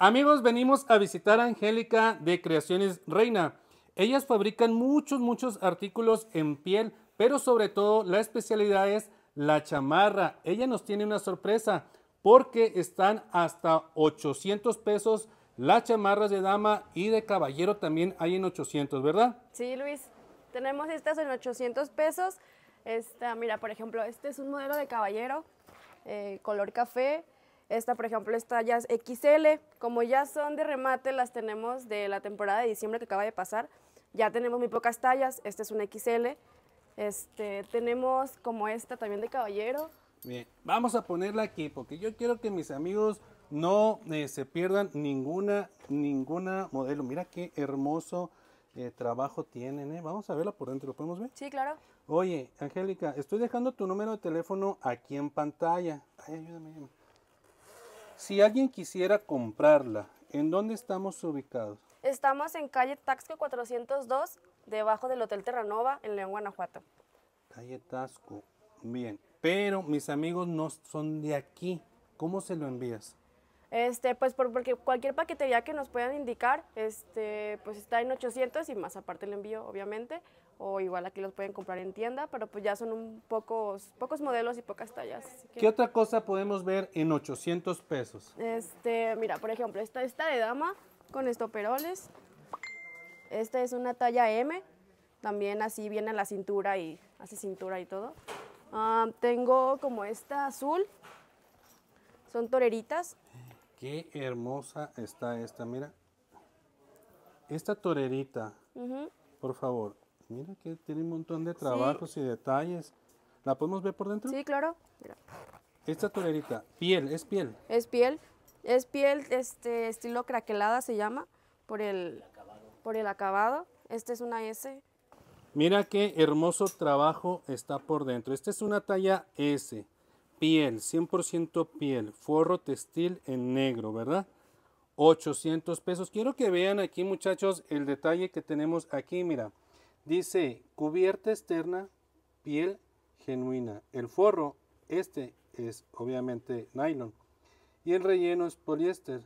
Amigos, venimos a visitar a Angélica de Creaciones Reina. Ellas fabrican muchos, muchos artículos en piel, pero sobre todo la especialidad es la chamarra. Ella nos tiene una sorpresa porque están hasta 800 pesos las chamarras de dama y de caballero también hay en 800, ¿verdad? Sí, Luis. Tenemos estas en 800 pesos. Esta, mira, por ejemplo, este es un modelo de caballero, eh, color café. Esta, por ejemplo, es tallas XL. Como ya son de remate, las tenemos de la temporada de diciembre que acaba de pasar. Ya tenemos muy pocas tallas. Esta es una XL. Este, tenemos como esta también de caballero. Bien, vamos a ponerla aquí porque yo quiero que mis amigos no eh, se pierdan ninguna, ninguna modelo. Mira qué hermoso eh, trabajo tienen. Eh. Vamos a verla por dentro, ¿lo podemos ver? Sí, claro. Oye, Angélica, estoy dejando tu número de teléfono aquí en pantalla. Ay, ayúdame, ayúdame. Si alguien quisiera comprarla, ¿en dónde estamos ubicados? Estamos en calle Taxco 402, debajo del Hotel Terranova, en León, Guanajuato. Calle Taxco, bien. Pero mis amigos no son de aquí. ¿Cómo se lo envías? Este, pues por, porque cualquier paquetería que nos puedan indicar, este, pues está en 800 y más aparte el envío, obviamente, o igual aquí los pueden comprar en tienda, pero pues ya son un pocos, pocos modelos y pocas tallas. ¿Qué otra cosa podemos ver en 800 pesos? Este, mira, por ejemplo, esta, esta de dama con estoperoles. Esta es una talla M, también así viene la cintura y hace cintura y todo. Ah, tengo como esta azul, son toreritas. Qué hermosa está esta, mira. Esta torerita, por favor, Mira que tiene un montón de trabajos y detalles. ¿La podemos ver por dentro? Sí, claro. Esta torerita, piel, es piel. Es piel, es piel este estilo craquelada se llama por el, por el acabado. Este es una S. Mira qué hermoso trabajo está por dentro. Esta es una talla S. Piel, 100% piel, forro textil en negro, ¿verdad? 800 pesos. Quiero que vean aquí, muchachos, el detalle que tenemos aquí, mira. Dice, cubierta externa, piel genuina. El forro, este es obviamente nylon. Y el relleno es poliéster.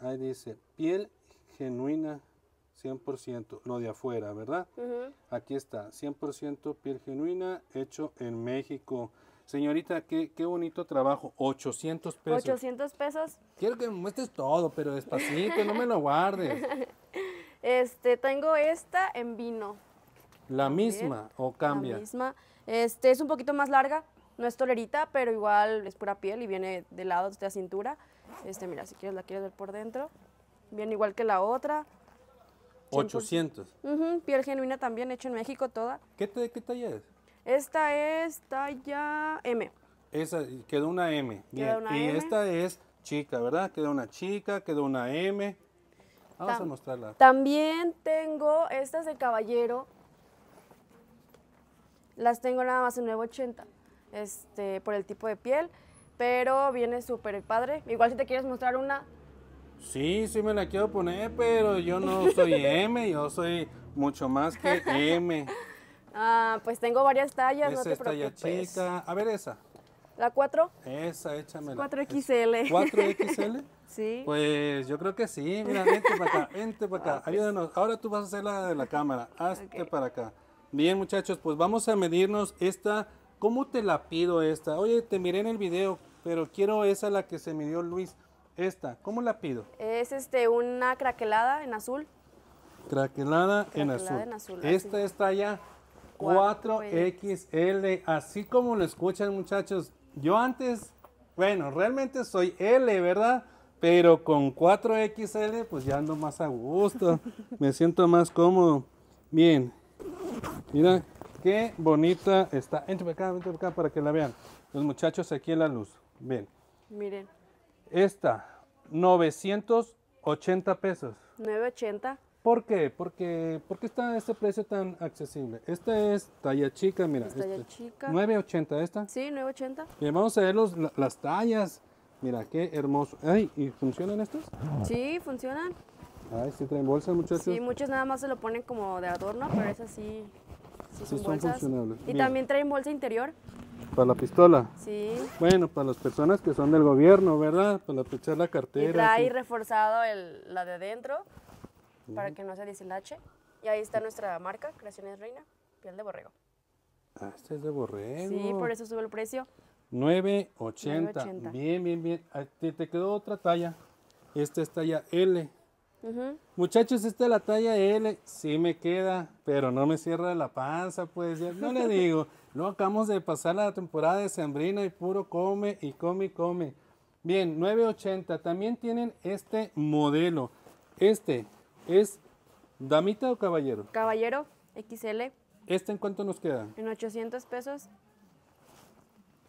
Ahí dice, piel genuina 100%, lo de afuera, ¿verdad? Aquí está, 100% piel genuina, hecho en México. Señorita, qué, qué bonito trabajo, 800 pesos. 800 pesos. Quiero que me muestres todo, pero despacito, no me lo guardes. Este, tengo esta en vino. ¿La misma o cambia? La misma. Este, es un poquito más larga, no es tolerita, pero igual es pura piel y viene de lado, de la cintura. Este, mira, si quieres la quieres ver por dentro. Viene igual que la otra. 800. piel genuina también, hecho en México toda. ¿Qué, talla es? Esta es talla M. Esa, quedó una M. y esta es chica, ¿verdad? Quedó una chica, quedó una M. Vamos a mostrarla. También tengo estas de caballero. Las tengo nada más en 980, este, por el tipo de piel, pero viene súper padre. Igual si te quieres mostrar una. Sí, sí me la quiero poner, pero yo no soy M, yo soy mucho más que M. Ah, pues tengo varias tallas, no Es talla chica. A ver esa. ¿La 4? Esa, échamela. 4XL. ¿4XL? Pues yo creo que sí. Mira, vente para acá, vente para acá. Ayúdanos. Ahora tú vas a hacer la de la cámara. Hazte para acá. Bien, muchachos, pues vamos a medirnos esta. ¿Cómo te la pido esta? Oye, te miré en el video, pero quiero esa la que se midió Luis. Esta, ¿cómo la pido? Es este una craquelada en azul. Craquelada, en azul. esta está ya 4XL, así como lo escuchan muchachos. Yo antes, bueno, realmente soy L, ¿verdad? Pero con 4XL pues ya ando más a gusto, me siento más cómodo. Bien, mira qué bonita está. Entre acá, entre acá para que la vean. Los muchachos aquí en la luz. Bien. Miren. Esta, 980 pesos. 980. ¿Por qué? Porque, qué está este precio tan accesible. Esta es talla chica, mira. talla chica. 9.80 esta. Sí, 9.80. Bien, vamos a ver los, las tallas. Mira, qué hermoso. Ay, ¿y funcionan estos? Sí, funcionan. Ay, sí traen bolsas, muchachos. Sí, muchos nada más se lo ponen como de adorno, pero esas sí, sí son, Funcionables. Y también traen bolsa interior. ¿Para la pistola? Sí. Bueno, para las personas que son del gobierno, ¿verdad? Para echar la cartera. Y trae reforzado la de adentro, para que no se deshilache. Y ahí está nuestra marca, Creaciones Reina, piel de borrego. Ah, este es de borrego. Sí, por eso sube el precio. 980. Bien, bien, bien. Ah, te, te, quedó otra talla. Esta es talla L. Muchachos, esta es la talla L. Sí me queda, pero no me cierra la panza, pues. no le digo. no acabamos de pasar la temporada de Sembrina y puro come y come y come. Bien, 980. También tienen este modelo. Este es damita o caballero. Caballero XL. ¿Este en cuánto nos queda? En 800 pesos.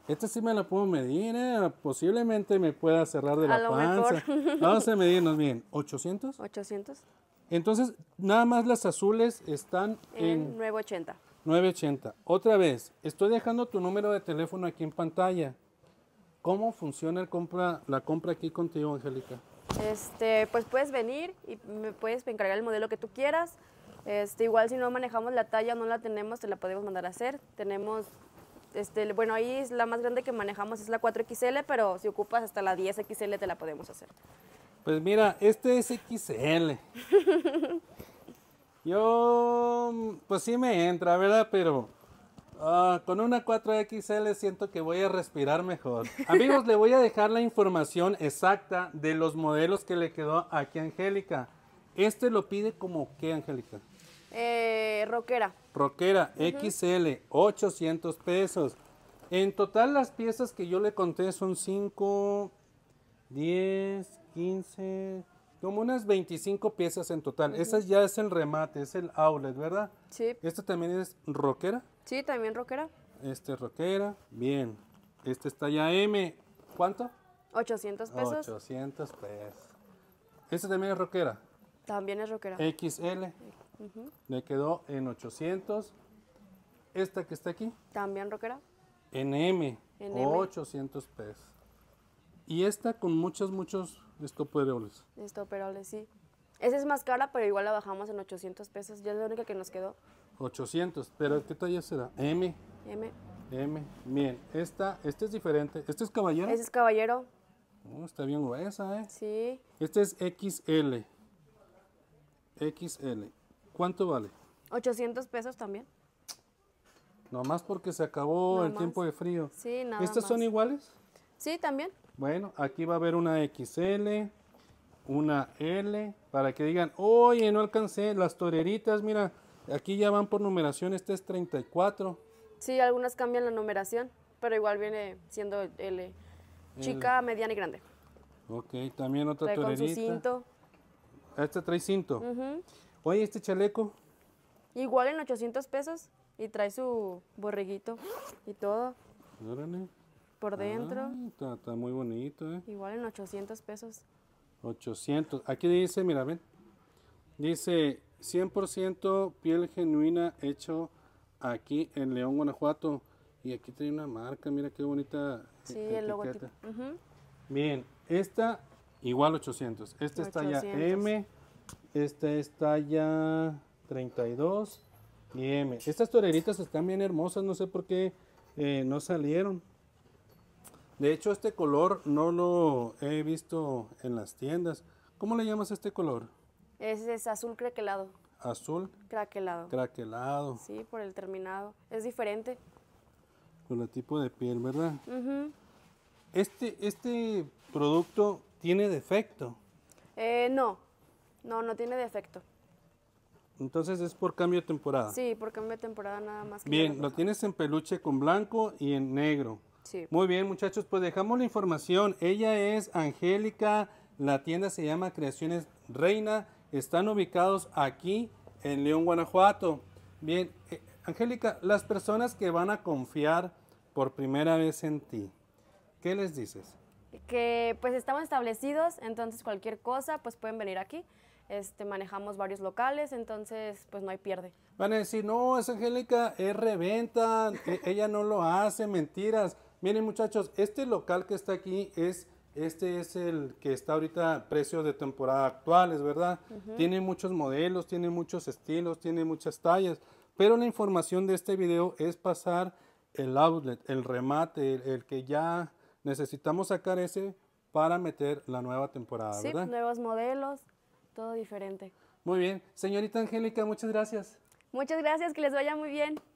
Esta sí me la puedo medir, ¿eh? posiblemente me pueda cerrar de la panza. Vamos a medirnos bien. ¿800? 800. Entonces, nada más las azules están en, en 980. 980. Otra vez, estoy dejando tu número de teléfono aquí en pantalla. ¿Cómo funciona el compra, la compra aquí contigo, Angélica? Este, pues puedes venir y me puedes encargar el modelo que tú quieras. Este, igual si no manejamos la talla no la tenemos, te la podemos mandar a hacer. Tenemos este, bueno, ahí la más grande que manejamos es la 4XL, pero si ocupas hasta la 10XL te la podemos hacer. Pues mira, este es XL. Yo, pues sí me entra, ¿verdad? Pero ah, con una 4XL siento que voy a respirar mejor. Amigos, le voy a dejar la información exacta de los modelos que le quedó aquí a Angélica. Este lo pide como que, Angélica roquera. Roquera XL, 800 pesos. En total las piezas que yo le conté son 5, 10, 15, como unas 25 piezas en total. Esa ya es el remate, es el outlet, ¿verdad? Sí. ¿Esta también es roquera? Sí, también roquera. Este es roquera, bien. Este está ya M, ¿cuánto? 800 pesos. 800 pesos. ¿Esta también es roquera? También es roquera. XL. Me quedó en 800. Esta que está aquí. También rockera. En M. En 800 pesos. Y esta con muchos, muchos estoperoles. Estoperoles, sí. Esa es más cara, pero igual la bajamos en 800 pesos. Ya es la única que nos quedó. 800, pero ¿qué talla será? M. M. M. Bien, esta, esta es diferente. ¿Este es caballero? Ese es caballero. Oh, está bien gruesa, ¿eh? Sí. Este es XL. XL. ¿Cuánto vale? 800 pesos también. Nomás porque se acabó el tiempo de frío. Sí, nada ¿Estas son iguales? Sí, también. Bueno, aquí va a haber una XL, una L, para que digan, oye, no alcancé las toreritas, mira, aquí ya van por numeración, esta es 34. Sí, algunas cambian la numeración, pero igual viene siendo L. Chica, mediana y grande. Ok, también otra torerita. Con su cinto. Este trae cinto. Oye, este chaleco. Igual en 800 pesos y trae su borreguito y todo. Por dentro. Ah, está, muy bonito, ¿eh? Igual en 800 pesos. 800. Aquí dice, mira, ven. Dice 100% piel genuina hecho aquí en León, Guanajuato. Y aquí tiene una marca, mira qué bonita. Sí, el logotipo. Bien, esta igual 800. Esta está ya M. Esta es talla 32 y M. Estas toreritas están bien hermosas, no sé por qué eh, no salieron. De hecho, este color no lo he visto en las tiendas. ¿Cómo le llamas a este color? Es, es azul craquelado. ¿Azul? Craquelado. Craquelado. Sí, por el terminado. Es diferente. Con el tipo de piel, ¿verdad? este, este producto tiene defecto. Eh, no, no, no tiene defecto. Entonces es por cambio de temporada. Sí, por cambio de temporada nada más. bien, lo tienes en peluche con blanco y en negro. Sí. Muy bien, muchachos, pues dejamos la información. Ella es Angélica, la tienda se llama Creaciones Reina, están ubicados aquí en León, Guanajuato. Bien, eh, Angélica, las personas que van a confiar por primera vez en ti, ¿qué les dices? que pues estamos establecidos, entonces cualquier cosa pues pueden venir aquí. Este, manejamos varios locales, entonces pues no hay pierde. Van a decir, no, es Angélica, es reventa, e, ella no lo hace, mentiras. Miren muchachos, este local que está aquí es, este es el que está ahorita precios de temporada actuales, ¿verdad? Tiene muchos modelos, tiene muchos estilos, tiene muchas tallas, pero la información de este video es pasar el outlet, el remate, el que ya necesitamos sacar ese para meter la nueva temporada, sí, nuevos modelos, todo diferente. Muy bien. Señorita Angélica, muchas gracias. Muchas gracias, que les vaya muy bien.